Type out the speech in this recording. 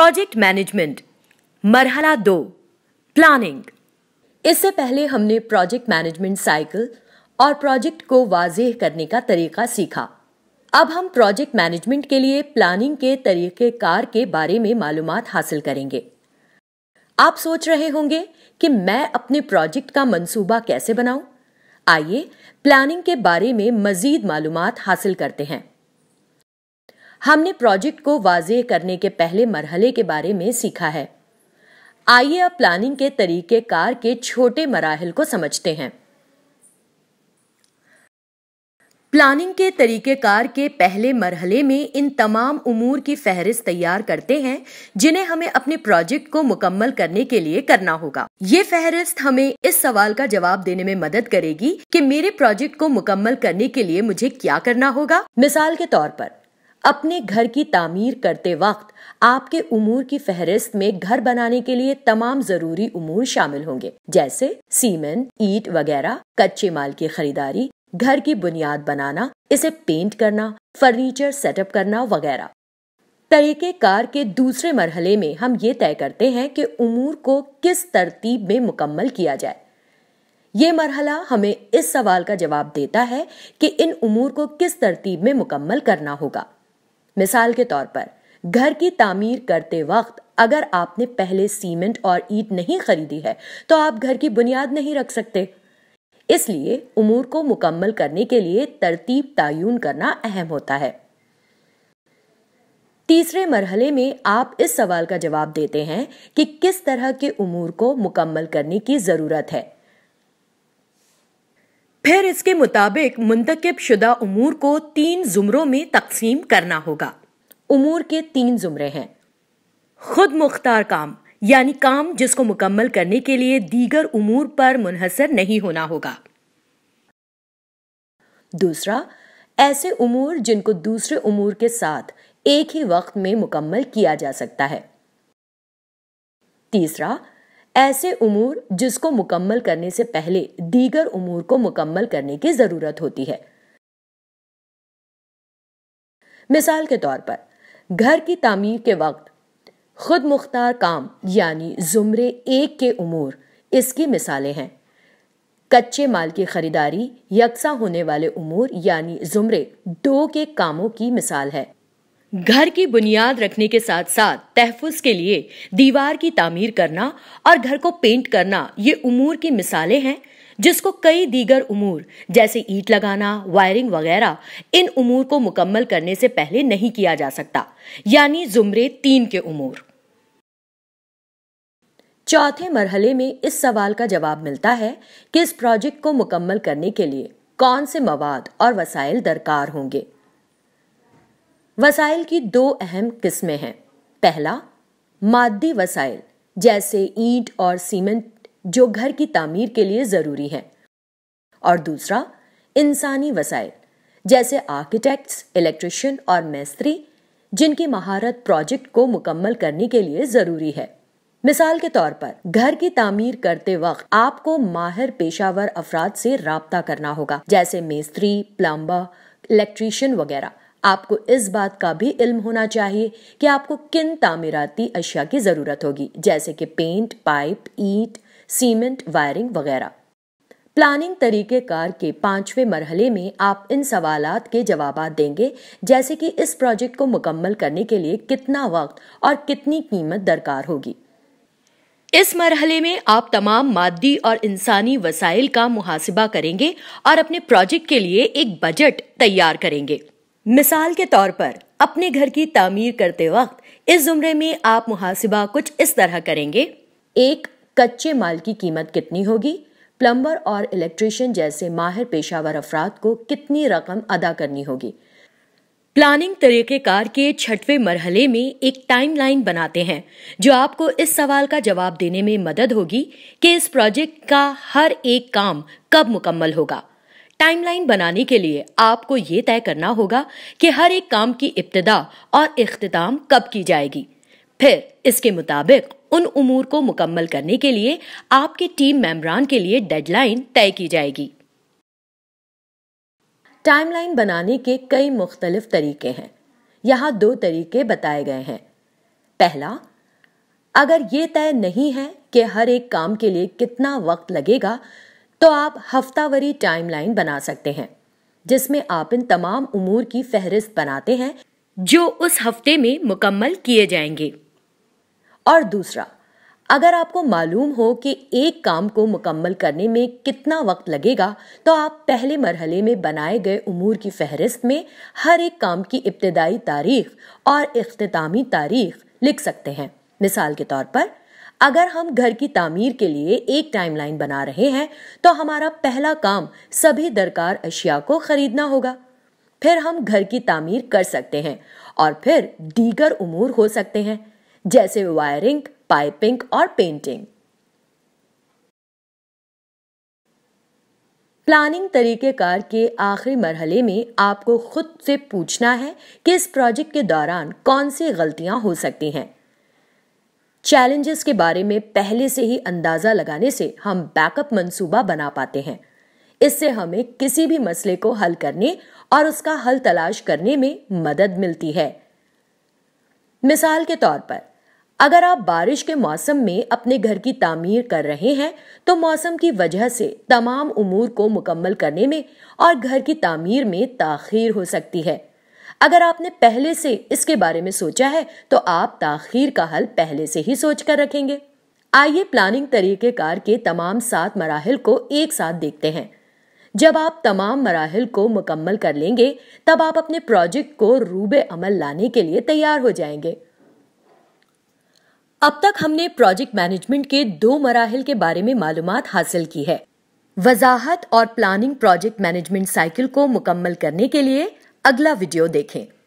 Project management मरहला दो planning इससे पहले हमने प्रोजेक्ट मैनेजमेंट साइकिल और प्रोजेक्ट को वाजे करने का तरीका सीखा अब हम प्रोजेक्ट मैनेजमेंट के लिए प्लानिंग के तरीक़ेकार के बारे में मालूम हासिल करेंगे आप सोच रहे होंगे कि मैं अपने प्रोजेक्ट का मंसूबा कैसे बनाऊं? आइए प्लानिंग के बारे में मजीद मालूम हासिल करते हैं हमने प्रोजेक्ट को वाजे करने के पहले मरहले के बारे में सीखा है आइए अब प्लानिंग के तरीके कार के छोटे मराहल को समझते हैं प्लानिंग के तरीके कार के पहले मरहले में इन तमाम उमूर की फहरिस्त तैयार करते हैं जिन्हें हमें अपने प्रोजेक्ट को मुकम्मल करने के लिए करना होगा ये फहरिस्त हमें इस सवाल का जवाब देने में मदद करेगी कि मेरे प्रोजेक्ट को मुकम्मल करने के लिए मुझे क्या करना होगा मिसाल के तौर पर अपने घर की तामीर करते वक्त आपके उमूर की फहरिस्त में घर बनाने के लिए तमाम जरूरी उमूर शामिल होंगे जैसे सीमेंट ईट वगैरह कच्चे माल की खरीदारी घर की बुनियाद बनाना इसे पेंट करना फर्नीचर सेटअप करना वगैरह तरीके कार के दूसरे मरहले में हम ये तय करते हैं कि उमूर को किस तरतीब में मुकम्मल किया जाए ये मरहला हमें इस सवाल का जवाब देता है कि इन उमूर को किस तरतीब में मुकम्मल करना होगा मिसाल के तौर पर घर की तामीर करते वक्त अगर आपने पहले सीमेंट और ईट नहीं खरीदी है तो आप घर की बुनियाद नहीं रख सकते इसलिए उमूर को मुकम्मल करने के लिए तरतीब तयन करना अहम होता है तीसरे मरहले में आप इस सवाल का जवाब देते हैं कि किस तरह के उमूर को मुकम्मल करने की ज़रूरत है फिर इसके मुताबिक मुंतकब शुदा उमूर को तीन जुमरों में तकसीम करना होगा उमूर के तीन जुमरे हैं खुद मुख्तार काम यानी काम जिसको मुकम्मल करने के लिए दीगर उमूर पर मुनहसर नहीं होना होगा दूसरा ऐसे उमूर जिनको दूसरे उमूर के साथ एक ही वक्त में मुकम्मल किया जा सकता है तीसरा ऐसे उमूर जिसको मुकम्मल करने से पहले दीगर उमूर को मुकम्मल करने की जरूरत होती है मिसाल के तौर पर घर की तामीर के वक्त खुद मुख्तार काम यानी जुमरे एक के उमूर इसकी मिसालें हैं कच्चे माल की खरीदारी यकसा होने वाले उमूर यानी जुमरे दो के कामों की मिसाल है घर की बुनियाद रखने के साथ साथ तहफ़ के लिए दीवार की तामीर करना और घर को पेंट करना ये उमूर की मिसालें हैं जिसको कई दीगर उमूर जैसे ईट लगाना वायरिंग वगैरह इन उमूर को मुकम्मल करने से पहले नहीं किया जा सकता यानी जुमरे तीन के उमूर चौथे मरहले में इस सवाल का जवाब मिलता है कि इस प्रोजेक्ट को मुकम्मल करने के लिए कौन से मवाद और वसाइल दरकार होंगे वसाइल की दो अहम किस्में हैं पहला मादी वसाइल जैसे ईंट और सीमेंट जो घर की तामीर के लिए ज़रूरी है और दूसरा इंसानी वसाइल जैसे आर्किटेक्ट्स इलेक्ट्रिशियन और मैस्त्री जिनकी महारत प्रोजेक्ट को मुकम्मल करने के लिए ज़रूरी है मिसाल के तौर पर घर की तामीर करते वक्त आपको माहिर पेशावर अफराद से रबता करना होगा जैसे मेस्त्री प्लम्बर इलेक्ट्रीशियन वगैरह आपको इस बात का भी इल्म होना चाहिए कि आपको किन तामीराती अशिया की ज़रूरत होगी जैसे कि पेंट पाइप ईट सीमेंट वायरिंग वगैरह प्लानिंग तरीक़ेकार के पांचवें मरहले में आप इन सवाल के जवाब देंगे जैसे कि इस प्रोजेक्ट को मुकम्मल करने के लिए कितना वक्त और कितनी कीमत दरकार होगी इस मरहले में आप तमाम मादी और इंसानी वसाइल का मुहासिबा करेंगे और अपने प्रोजेक्ट के लिए एक बजट तैयार करेंगे मिसाल के तौर पर अपने घर की तामीर करते वक्त इस जुमरे में आप मुहासिबा कुछ इस तरह करेंगे एक कच्चे माल की कीमत कितनी होगी प्लम्बर और इलेक्ट्रिशियन जैसे माहिर पेशावर अफराद को कितनी रकम अदा करनी होगी प्लानिंग तरीक़ेकार के छठवें मरहले में एक टाइमलाइन बनाते हैं जो आपको इस सवाल का जवाब देने में मदद होगी कि इस प्रोजेक्ट का हर एक काम कब मुकम्मल होगा टाइमलाइन बनाने के लिए आपको ये तय करना होगा कि हर एक काम की इब्तदा और इख्तिताम कब की जाएगी फिर इसके मुताबिक उन उमूर को मुकम्मल करने के लिए आपके टीम मेम्बरान के लिए डेडलाइन तय की जाएगी टाइमलाइन बनाने के कई मुख्तलिफ तरीके हैं यहाँ दो तरीके बताए गए हैं पहला अगर ये तय नहीं है कि हर एक काम के लिए कितना वक्त लगेगा तो आप हफ्तावारी टाइमलाइन बना सकते हैं जिसमें आप इन तमाम उमूर की फहरिस्त बनाते हैं जो उस हफ्ते में मुकम्मल किए जाएंगे और दूसरा अगर आपको मालूम हो कि एक काम को मुकम्मल करने में कितना वक्त लगेगा तो आप पहले मरहले में बनाए गए उमूर की फहरिस्त में हर एक काम की इब्तदाई तारीख और अख्तामी तारीख लिख सकते हैं मिसाल के तौर पर अगर हम घर की तामीर के लिए एक टाइमलाइन बना रहे हैं तो हमारा पहला काम सभी दरकार अशिया को खरीदना होगा फिर हम घर की तामीर कर सकते हैं और फिर दीगर उमूर हो सकते हैं जैसे वायरिंग पाइपिंग और पेंटिंग प्लानिंग तरीकेकार के आखिरी मरहले में आपको खुद से पूछना है कि इस प्रोजेक्ट के दौरान कौन सी गलतियां हो सकती हैं चैलेंजेस के बारे में पहले से ही अंदाजा लगाने से हम बैकअप मंसूबा बना पाते हैं इससे हमें किसी भी मसले को हल करने और उसका हल तलाश करने में मदद मिलती है मिसाल के तौर पर अगर आप बारिश के मौसम में अपने घर की तामीर कर रहे हैं तो मौसम की वजह से तमाम उमूर को मुकम्मल करने में और घर की तामीर में ताखीर हो सकती है अगर आपने पहले से इसके बारे में सोचा है तो आप ताखीर का हल पहले से ही सोच कर रखेंगे आइए प्लानिंग तरीक़ेकार के तमाम सात मराहल को एक साथ देखते हैं जब आप तमाम मराहल को मुकम्मल कर लेंगे तब आप अपने प्रोजेक्ट को रूब अमल लाने के लिए तैयार हो जाएंगे अब तक हमने प्रोजेक्ट मैनेजमेंट के दो मराहल के बारे में मालूम हासिल की है वजाहत और प्लानिंग प्रोजेक्ट मैनेजमेंट साइकिल को मुकम्मल करने के लिए अगला वीडियो देखें